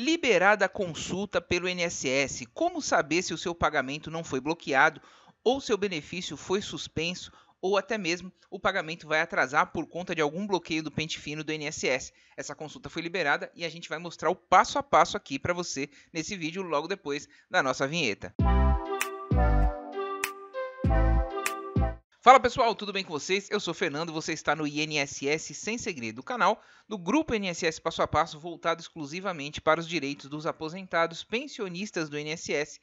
Liberada a consulta pelo INSS, como saber se o seu pagamento não foi bloqueado ou seu benefício foi suspenso ou até mesmo o pagamento vai atrasar por conta de algum bloqueio do pente fino do INSS. Essa consulta foi liberada e a gente vai mostrar o passo a passo aqui para você nesse vídeo logo depois da nossa vinheta. Música Fala pessoal, tudo bem com vocês? Eu sou Fernando, você está no INSS Sem Segredo, o canal do grupo INSS Passo a Passo voltado exclusivamente para os direitos dos aposentados, pensionistas do INSS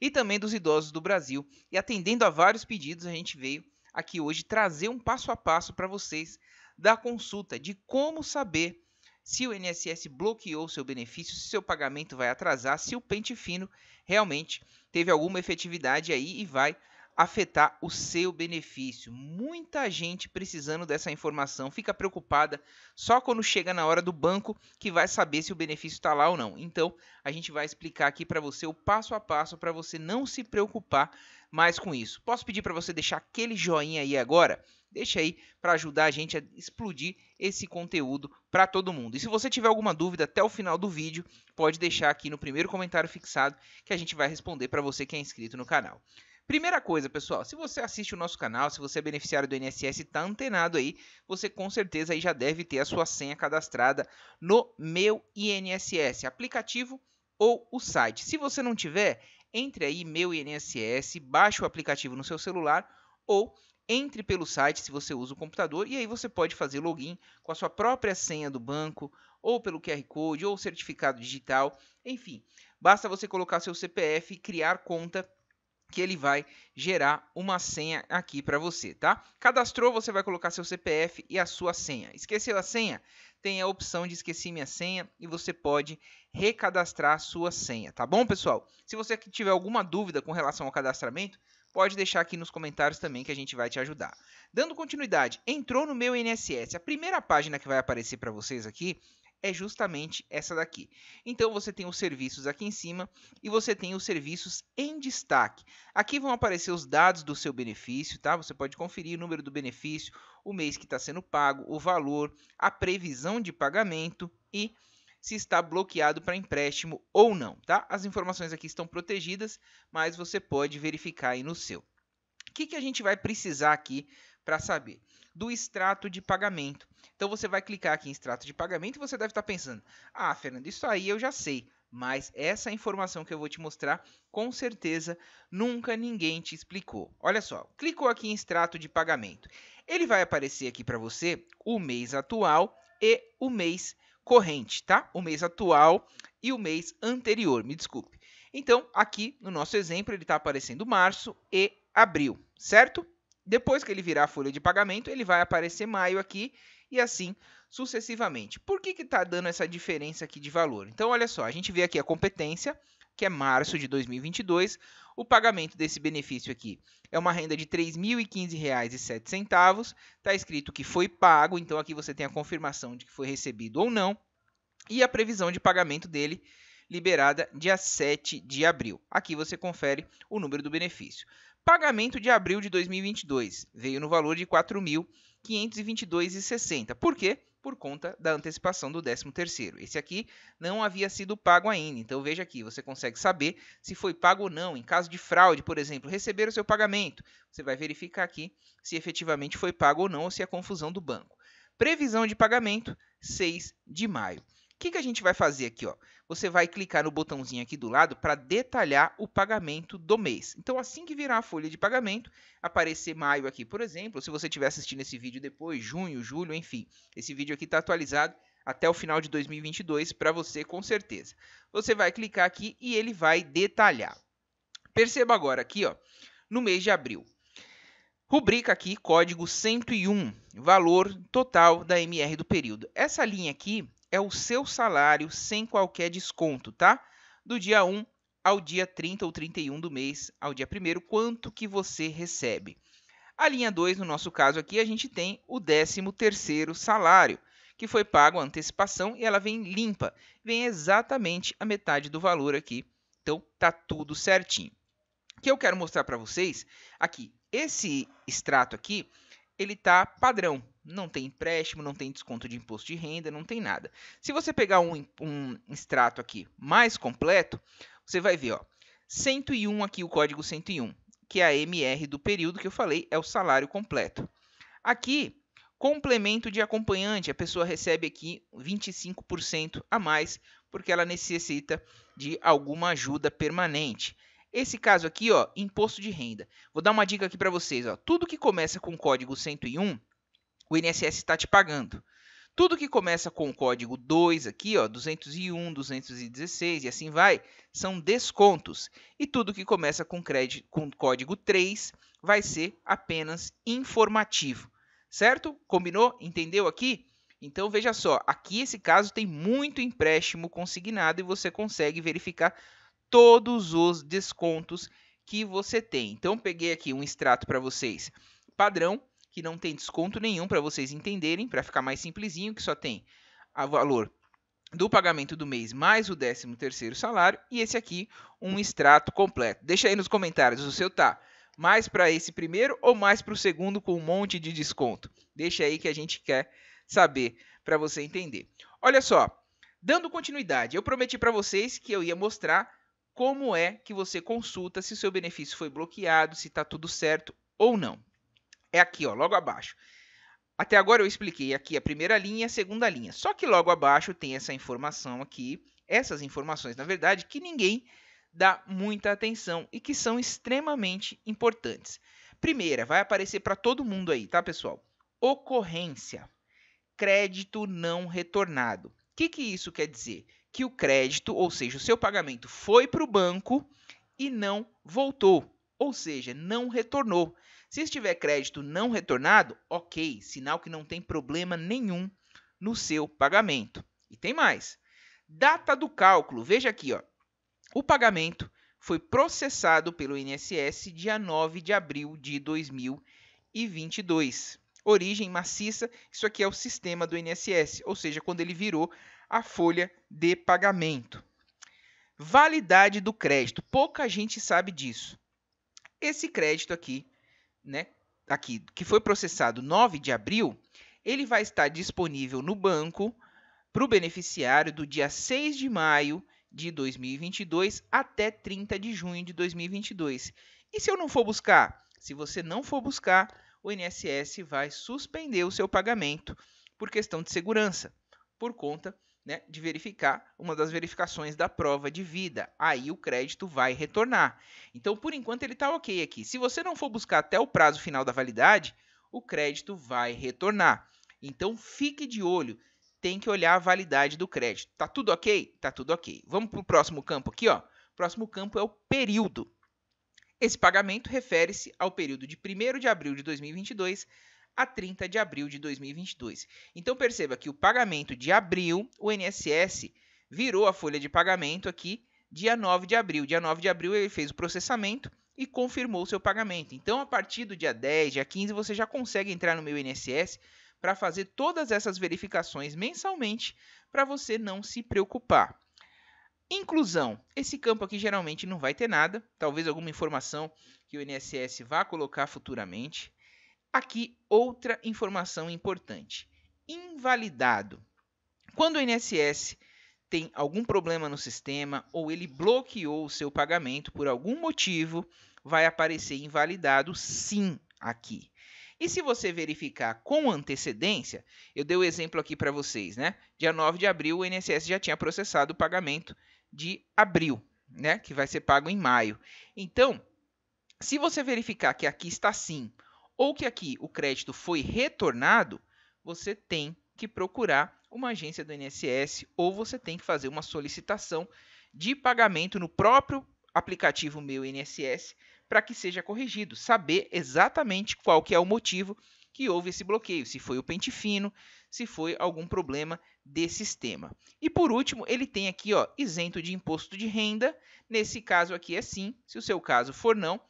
e também dos idosos do Brasil. E atendendo a vários pedidos, a gente veio aqui hoje trazer um passo a passo para vocês da consulta de como saber se o INSS bloqueou seu benefício, se seu pagamento vai atrasar, se o pente fino realmente teve alguma efetividade aí e vai afetar o seu benefício. Muita gente precisando dessa informação fica preocupada só quando chega na hora do banco que vai saber se o benefício está lá ou não. Então, a gente vai explicar aqui para você o passo a passo para você não se preocupar mais com isso. Posso pedir para você deixar aquele joinha aí agora? Deixa aí para ajudar a gente a explodir esse conteúdo para todo mundo. E se você tiver alguma dúvida até o final do vídeo, pode deixar aqui no primeiro comentário fixado que a gente vai responder para você que é inscrito no canal. Primeira coisa, pessoal, se você assiste o nosso canal, se você é beneficiário do INSS e está antenado aí, você com certeza aí já deve ter a sua senha cadastrada no Meu INSS, aplicativo ou o site. Se você não tiver, entre aí Meu INSS, baixe o aplicativo no seu celular ou entre pelo site se você usa o computador e aí você pode fazer login com a sua própria senha do banco ou pelo QR Code ou certificado digital, enfim. Basta você colocar seu CPF, criar conta que ele vai gerar uma senha aqui para você, tá? Cadastrou, você vai colocar seu CPF e a sua senha. Esqueceu a senha? Tem a opção de esqueci minha senha e você pode recadastrar a sua senha, tá bom, pessoal? Se você tiver alguma dúvida com relação ao cadastramento, pode deixar aqui nos comentários também que a gente vai te ajudar. Dando continuidade, entrou no meu INSS. A primeira página que vai aparecer para vocês aqui é justamente essa daqui. Então você tem os serviços aqui em cima e você tem os serviços em destaque. Aqui vão aparecer os dados do seu benefício, tá? Você pode conferir o número do benefício, o mês que está sendo pago, o valor, a previsão de pagamento e se está bloqueado para empréstimo ou não, tá? As informações aqui estão protegidas, mas você pode verificar aí no seu. O que, que a gente vai precisar aqui para saber? do extrato de pagamento. Então você vai clicar aqui em extrato de pagamento e você deve estar pensando: "Ah, Fernando, isso aí eu já sei". Mas essa informação que eu vou te mostrar, com certeza nunca ninguém te explicou. Olha só, clicou aqui em extrato de pagamento. Ele vai aparecer aqui para você o mês atual e o mês corrente, tá? O mês atual e o mês anterior, me desculpe. Então, aqui no nosso exemplo, ele está aparecendo março e abril, certo? Depois que ele virar a folha de pagamento, ele vai aparecer maio aqui e assim sucessivamente. Por que está dando essa diferença aqui de valor? Então, olha só, a gente vê aqui a competência, que é março de 2022. O pagamento desse benefício aqui é uma renda de R$ 3.015,07. Está escrito que foi pago, então aqui você tem a confirmação de que foi recebido ou não. E a previsão de pagamento dele liberada dia 7 de abril. Aqui você confere o número do benefício. Pagamento de abril de 2022 veio no valor de R$ 4.522,60. Por quê? Por conta da antecipação do 13º. Esse aqui não havia sido pago ainda. Então veja aqui, você consegue saber se foi pago ou não. Em caso de fraude, por exemplo, receber o seu pagamento, você vai verificar aqui se efetivamente foi pago ou não ou se é confusão do banco. Previsão de pagamento 6 de maio que, que a gente vai fazer aqui? Ó? Você vai clicar no botãozinho aqui do lado para detalhar o pagamento do mês. Então, assim que virar a folha de pagamento, aparecer maio aqui, por exemplo, se você estiver assistindo esse vídeo depois, junho, julho, enfim, esse vídeo aqui está atualizado até o final de 2022 para você com certeza. Você vai clicar aqui e ele vai detalhar. Perceba agora aqui, ó, no mês de abril. Rubrica aqui, código 101, valor total da MR do período. Essa linha aqui é o seu salário sem qualquer desconto, tá? Do dia 1 ao dia 30 ou 31 do mês, ao dia 1 quanto que você recebe. A linha 2, no nosso caso aqui, a gente tem o 13º salário, que foi pago antecipação e ela vem limpa, vem exatamente a metade do valor aqui. Então tá tudo certinho. O que eu quero mostrar para vocês aqui, esse extrato aqui, ele tá padrão, não tem empréstimo, não tem desconto de imposto de renda, não tem nada. Se você pegar um, um extrato aqui mais completo, você vai ver, ó, 101 aqui o código 101, que é a MR do período que eu falei, é o salário completo. Aqui, complemento de acompanhante, a pessoa recebe aqui 25% a mais porque ela necessita de alguma ajuda permanente. Esse caso aqui, ó, imposto de renda. Vou dar uma dica aqui para vocês, ó. Tudo que começa com o código 101 o INSS está te pagando. Tudo que começa com o código 2 aqui, ó, 201, 216 e assim vai, são descontos. E tudo que começa com crédito com código 3 vai ser apenas informativo. Certo? Combinou? Entendeu aqui? Então veja só, aqui esse caso tem muito empréstimo consignado e você consegue verificar todos os descontos que você tem. Então peguei aqui um extrato para vocês padrão que não tem desconto nenhum para vocês entenderem, para ficar mais simplesinho, que só tem o valor do pagamento do mês mais o 13 terceiro salário e esse aqui um extrato completo. Deixa aí nos comentários o seu tá mais para esse primeiro ou mais para o segundo com um monte de desconto. Deixa aí que a gente quer saber para você entender. Olha só, dando continuidade, eu prometi para vocês que eu ia mostrar como é que você consulta se o seu benefício foi bloqueado, se está tudo certo ou não. É aqui, ó, logo abaixo. Até agora eu expliquei aqui a primeira linha e a segunda linha. Só que logo abaixo tem essa informação aqui, essas informações, na verdade, que ninguém dá muita atenção e que são extremamente importantes. Primeira, vai aparecer para todo mundo aí, tá, pessoal? Ocorrência. Crédito não retornado. O que, que isso quer dizer? Que o crédito, ou seja, o seu pagamento foi para o banco e não voltou, ou seja, não retornou. Se estiver crédito não retornado, ok, sinal que não tem problema nenhum no seu pagamento. E tem mais. Data do cálculo. Veja aqui, ó. O pagamento foi processado pelo INSS dia 9 de abril de 2022. Origem maciça, isso aqui é o sistema do INSS, ou seja, quando ele virou a folha de pagamento. Validade do crédito. Pouca gente sabe disso. Esse crédito aqui né, aqui, que foi processado 9 de abril, ele vai estar disponível no banco para o beneficiário do dia 6 de maio de 2022 até 30 de junho de 2022. E se eu não for buscar? Se você não for buscar, o INSS vai suspender o seu pagamento por questão de segurança, por conta né, de verificar uma das verificações da prova de vida. Aí o crédito vai retornar. Então, por enquanto, ele está ok aqui. Se você não for buscar até o prazo final da validade, o crédito vai retornar. Então, fique de olho. Tem que olhar a validade do crédito. Tá tudo ok? Tá tudo ok. Vamos para o próximo campo aqui, ó. O próximo campo é o período. Esse pagamento refere-se ao período de 1 de abril de 2022 a 30 de abril de 2022. Então perceba que o pagamento de abril, o INSS virou a folha de pagamento aqui dia 9 de abril. Dia 9 de abril ele fez o processamento e confirmou seu pagamento. Então a partir do dia 10, dia 15 você já consegue entrar no meu INSS para fazer todas essas verificações mensalmente para você não se preocupar. Inclusão. Esse campo aqui geralmente não vai ter nada, talvez alguma informação que o INSS vá colocar futuramente. Aqui outra informação importante: invalidado. Quando o INSS tem algum problema no sistema ou ele bloqueou o seu pagamento por algum motivo, vai aparecer invalidado sim aqui. E se você verificar com antecedência, eu dei o um exemplo aqui para vocês, né? Dia 9 de abril, o INSS já tinha processado o pagamento de abril, né? Que vai ser pago em maio. Então, se você verificar que aqui está sim, ou que aqui o crédito foi retornado, você tem que procurar uma agência do INSS ou você tem que fazer uma solicitação de pagamento no próprio aplicativo Meu INSS para que seja corrigido, saber exatamente qual que é o motivo que houve esse bloqueio, se foi o pente fino, se foi algum problema de sistema. E por último, ele tem aqui, ó, isento de imposto de renda. Nesse caso aqui é sim, se o seu caso for não,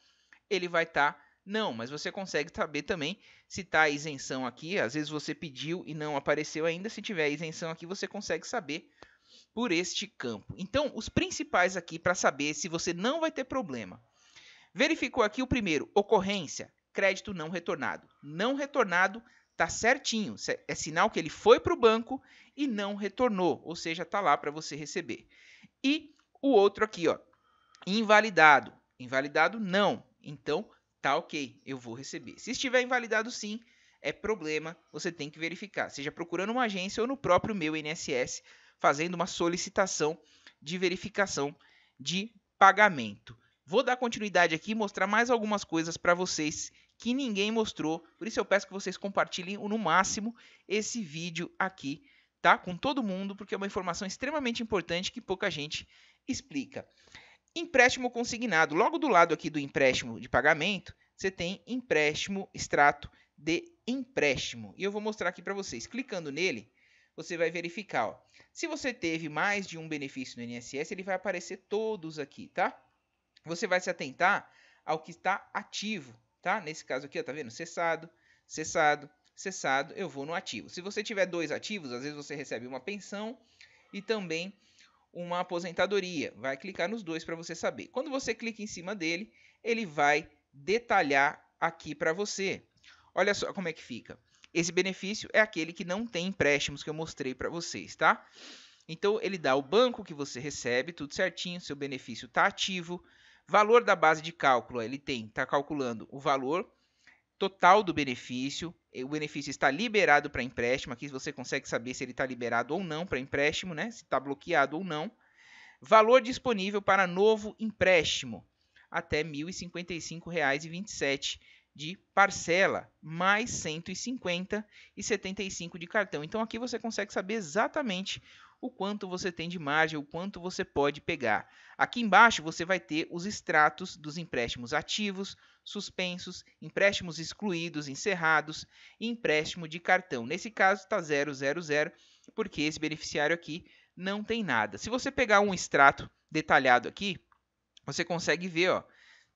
ele vai estar tá não, mas você consegue saber também se está a isenção aqui. Às vezes você pediu e não apareceu ainda. Se tiver a isenção aqui, você consegue saber por este campo. Então, os principais aqui para saber se você não vai ter problema. Verificou aqui o primeiro, ocorrência, crédito não retornado. Não retornado tá certinho, é sinal que ele foi para o banco e não retornou, ou seja, tá lá para você receber. E o outro aqui, ó, invalidado. Invalidado não. Então, tá ok, eu vou receber. Se estiver invalidado sim, é problema, você tem que verificar, seja procurando uma agência ou no próprio meu INSS, fazendo uma solicitação de verificação de pagamento. Vou dar continuidade aqui e mostrar mais algumas coisas para vocês que ninguém mostrou, por isso eu peço que vocês compartilhem no máximo esse vídeo aqui, tá? Com todo mundo, porque é uma informação extremamente importante que pouca gente explica. Empréstimo consignado. Logo do lado aqui do empréstimo de pagamento, você tem empréstimo, extrato de empréstimo. E eu vou mostrar aqui para vocês. Clicando nele, você vai verificar. Ó. Se você teve mais de um benefício no INSS, ele vai aparecer todos aqui, tá? Você vai se atentar ao que está ativo, tá? Nesse caso aqui, ó, tá vendo? Cessado, cessado, cessado, eu vou no ativo. Se você tiver dois ativos, às vezes você recebe uma pensão e também uma aposentadoria. Vai clicar nos dois para você saber. Quando você clica em cima dele, ele vai detalhar aqui para você. Olha só como é que fica. Esse benefício é aquele que não tem empréstimos que eu mostrei para vocês, tá? Então ele dá o banco que você recebe, tudo certinho, seu benefício está ativo. Valor da base de cálculo, ele tem, está calculando o valor total do benefício, eh, o benefício está liberado para empréstimo. Aqui você consegue saber se ele está liberado ou não para empréstimo, né? se está bloqueado ou não. Valor disponível para novo empréstimo até R$ 1.055,27 de parcela, mais R$ 150,75 de cartão. Então aqui você consegue saber exatamente o quanto você tem de margem, o quanto você pode pegar. Aqui embaixo você vai ter os extratos dos empréstimos ativos, suspensos, empréstimos excluídos, encerrados e empréstimo de cartão. Nesse caso está 000, porque esse beneficiário aqui não tem nada. Se você pegar um extrato detalhado aqui, você consegue ver ó,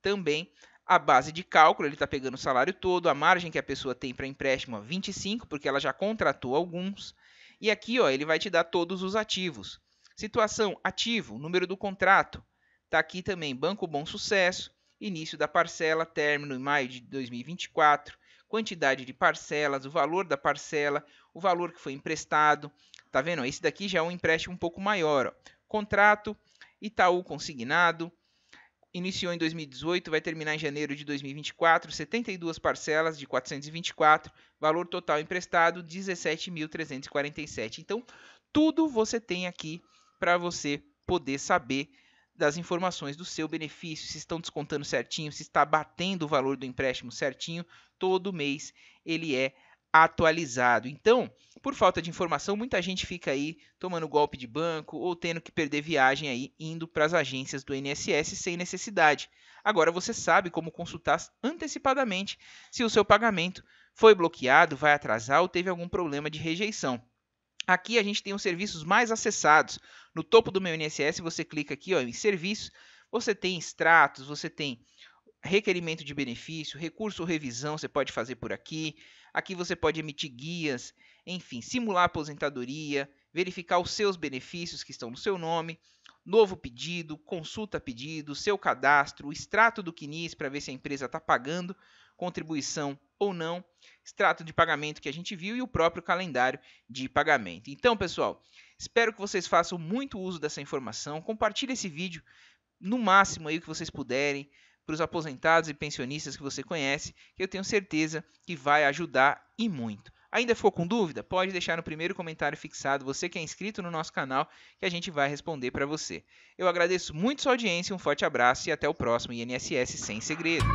também a base de cálculo, ele está pegando o salário todo, a margem que a pessoa tem para empréstimo é 25, porque ela já contratou alguns, e aqui ó, ele vai te dar todos os ativos. Situação, ativo, número do contrato. Está aqui também Banco Bom Sucesso, início da parcela, término em maio de 2024, quantidade de parcelas, o valor da parcela, o valor que foi emprestado. Tá vendo? Esse daqui já é um empréstimo um pouco maior. Ó. Contrato, Itaú consignado, iniciou em 2018, vai terminar em janeiro de 2024, 72 parcelas de 424, valor total emprestado 17.347. Então, tudo você tem aqui para você poder saber das informações do seu benefício, se estão descontando certinho, se está batendo o valor do empréstimo certinho, todo mês ele é atualizado. Então, por falta de informação, muita gente fica aí tomando golpe de banco ou tendo que perder viagem aí indo para as agências do INSS sem necessidade. Agora você sabe como consultar antecipadamente se o seu pagamento foi bloqueado, vai atrasar ou teve algum problema de rejeição. Aqui a gente tem os serviços mais acessados. No topo do meu INSS, você clica aqui ó, em serviços, você tem extratos, você tem requerimento de benefício, recurso revisão, você pode fazer por aqui, Aqui você pode emitir guias, enfim, simular aposentadoria, verificar os seus benefícios que estão no seu nome, novo pedido, consulta pedido, seu cadastro, o extrato do CNIS para ver se a empresa está pagando contribuição ou não, extrato de pagamento que a gente viu e o próprio calendário de pagamento. Então, pessoal, espero que vocês façam muito uso dessa informação, compartilhe esse vídeo no máximo aí que vocês puderem para os aposentados e pensionistas que você conhece, que eu tenho certeza que vai ajudar e muito. Ainda ficou com dúvida? Pode deixar no primeiro comentário fixado, você que é inscrito no nosso canal, que a gente vai responder para você. Eu agradeço muito sua audiência, um forte abraço e até o próximo INSS Sem Segredo.